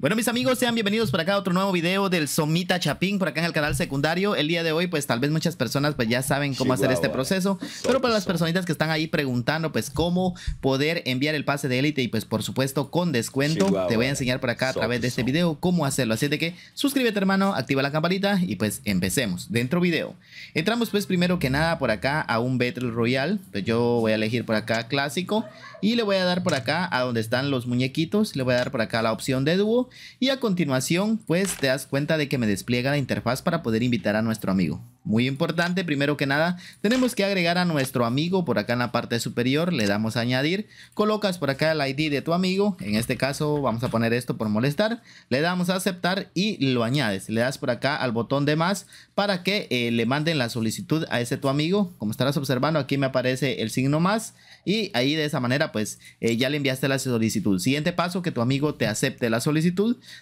Bueno, mis amigos, sean bienvenidos por acá a otro nuevo video del Somita Chapín, por acá en el canal secundario. El día de hoy, pues tal vez muchas personas pues ya saben cómo hacer este proceso, pero para las personitas que están ahí preguntando, pues cómo poder enviar el pase de élite y pues por supuesto con descuento, te voy a enseñar por acá a través de este video cómo hacerlo. Así de que suscríbete hermano, activa la campanita y pues empecemos. Dentro video. Entramos pues primero que nada por acá a un Battle Royale. Pues yo voy a elegir por acá clásico y le voy a dar por acá a donde están los muñequitos, le voy a dar por acá la opción de dúo y a continuación pues te das cuenta de que me despliega la interfaz para poder invitar a nuestro amigo. Muy importante, primero que nada, tenemos que agregar a nuestro amigo por acá en la parte superior, le damos a añadir, colocas por acá el ID de tu amigo, en este caso vamos a poner esto por molestar, le damos a aceptar y lo añades, le das por acá al botón de más para que eh, le manden la solicitud a ese tu amigo, como estarás observando aquí me aparece el signo más y ahí de esa manera pues eh, ya le enviaste la solicitud. Siguiente paso que tu amigo te acepte la solicitud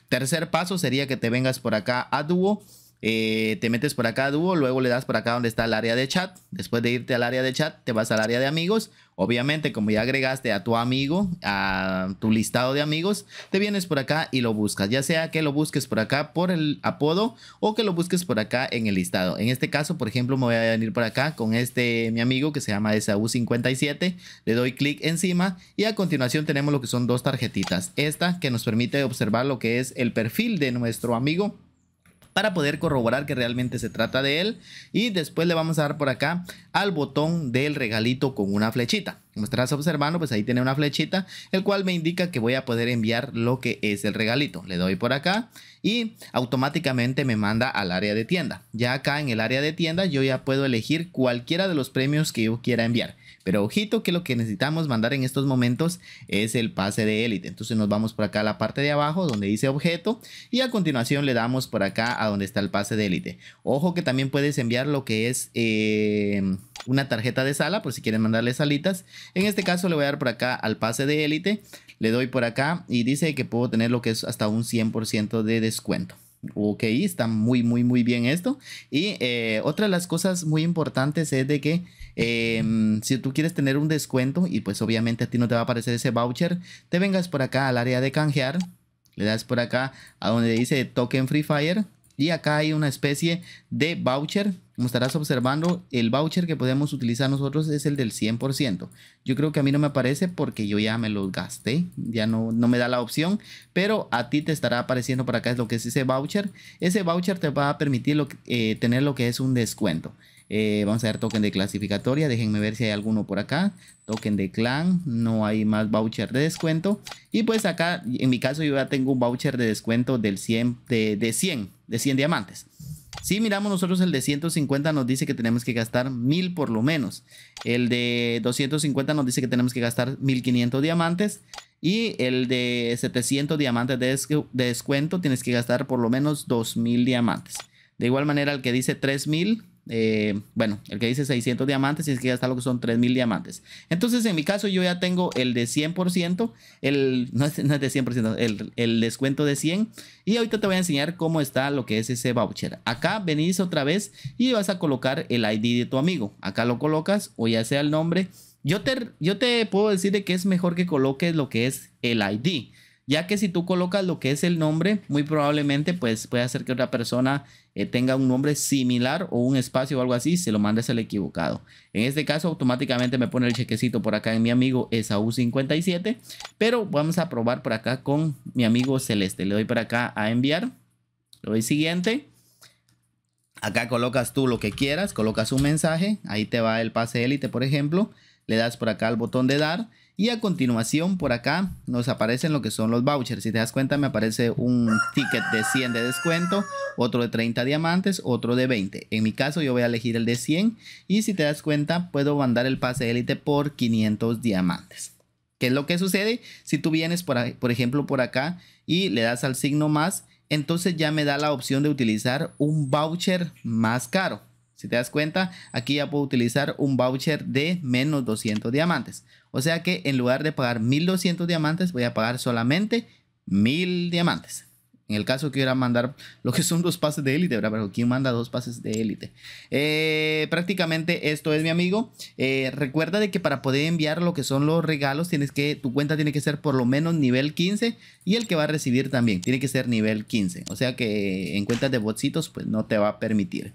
Tercer paso sería que te vengas por acá a dúo eh, te metes por acá dúo, luego le das por acá donde está el área de chat. Después de irte al área de chat, te vas al área de amigos. Obviamente, como ya agregaste a tu amigo, a tu listado de amigos, te vienes por acá y lo buscas. Ya sea que lo busques por acá por el apodo o que lo busques por acá en el listado. En este caso, por ejemplo, me voy a venir por acá con este mi amigo que se llama SAU57. Le doy clic encima y a continuación tenemos lo que son dos tarjetitas. Esta que nos permite observar lo que es el perfil de nuestro amigo para poder corroborar que realmente se trata de él. Y después le vamos a dar por acá al botón del regalito con una flechita. Como estarás observando, pues ahí tiene una flechita, el cual me indica que voy a poder enviar lo que es el regalito. Le doy por acá y automáticamente me manda al área de tienda. Ya acá en el área de tienda yo ya puedo elegir cualquiera de los premios que yo quiera enviar. Pero ojito que lo que necesitamos mandar en estos momentos es el pase de élite. Entonces nos vamos por acá a la parte de abajo donde dice objeto y a continuación le damos por acá a donde está el pase de élite. Ojo que también puedes enviar lo que es eh, una tarjeta de sala por si quieren mandarle salitas. En este caso le voy a dar por acá al pase de élite. Le doy por acá y dice que puedo tener lo que es hasta un 100% de descuento ok, está muy, muy, muy bien esto. Y eh, otra de las cosas muy importantes es de que em, si tú quieres tener un descuento y pues obviamente a ti no te va a aparecer ese voucher, te vengas por acá al área de canjear, le das por acá a donde dice token Free Fire y acá hay una especie de voucher. Como estarás observando, el voucher que podemos utilizar nosotros es el del 100%. Yo creo que a mí no me aparece porque yo ya me lo gasté. Ya no, no me da la opción. Pero a ti te estará apareciendo por acá es lo que es ese voucher. Ese voucher te va a permitir eh, tener lo que es un descuento. Eh, vamos a ver token de clasificatoria. Déjenme ver si hay alguno por acá. Token de clan. No hay más voucher de descuento. Y pues acá, en mi caso, yo ya tengo un voucher de descuento del de 100 de 100 diamantes. Si miramos nosotros el de 150 nos dice que tenemos que gastar 1000 por lo menos. El de 250 nos dice que tenemos que gastar 1500 diamantes. Y el de 700 diamantes de, descuento tienes que gastar por lo menos 2000 diamantes. De igual manera el que dice 3000 eh, bueno, el que dice 600 diamantes y es que ya está lo que son 3000 diamantes. Entonces, en mi caso, yo ya tengo el de 100%, el, no, es, de 100%, el, descuento de 100. Y ahorita te voy a enseñar cómo está lo que es ese voucher. Acá venís otra vez y vas a colocar el ID de tu amigo. Acá lo colocas o ya sea el nombre. Yo te, te puedo decir de que es mejor que coloques lo que es el ID ya que si tú colocas lo que es el nombre, muy probablemente pues puede hacer que otra persona eh, tenga un nombre similar o un espacio o algo así, se lo mandes al equivocado. En este caso automáticamente me pone el chequecito por acá en mi amigo Esaú57, pero vamos a probar por acá con mi amigo Celeste. Le doy por acá a enviar, le doy siguiente Acá colocas tú lo que quieras, colocas un mensaje, ahí te va el pase élite, por ejemplo, le das por acá al botón de dar y a continuación por acá nos aparecen lo que son los vouchers. Si te das cuenta me aparece un ticket de 100 de descuento, otro de 30 diamantes, otro de 20. En mi caso yo voy a elegir el de 100 y si te das cuenta puedo mandar el pase élite por 500 diamantes. ¿Qué es lo que sucede? Si tú vienes por, por ejemplo por acá y le das al signo más entonces ya me da la opción de utilizar un voucher más caro. Si te das cuenta, aquí ya puedo utilizar un voucher de menos 200 diamantes. O sea que en lugar de pagar 1200 diamantes, voy a pagar solamente 1000 diamantes. En el caso que era mandar lo que son dos pases de élite, ¿verdad? Pero ¿quién manda dos pases de élite? Eh, prácticamente esto es, mi amigo. Eh, recuerda de que para poder enviar lo que son los regalos, tienes que, tu cuenta tiene que ser por lo menos nivel 15 y el que va a recibir también tiene que ser nivel 15. O sea que en cuentas de botsitos, pues no te va a permitir.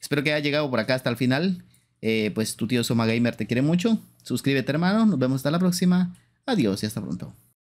Espero que haya llegado por acá hasta el final. Eh, pues tu tío Soma Gamer te quiere mucho. Suscríbete, hermano. Nos vemos hasta la próxima. Adiós y hasta pronto.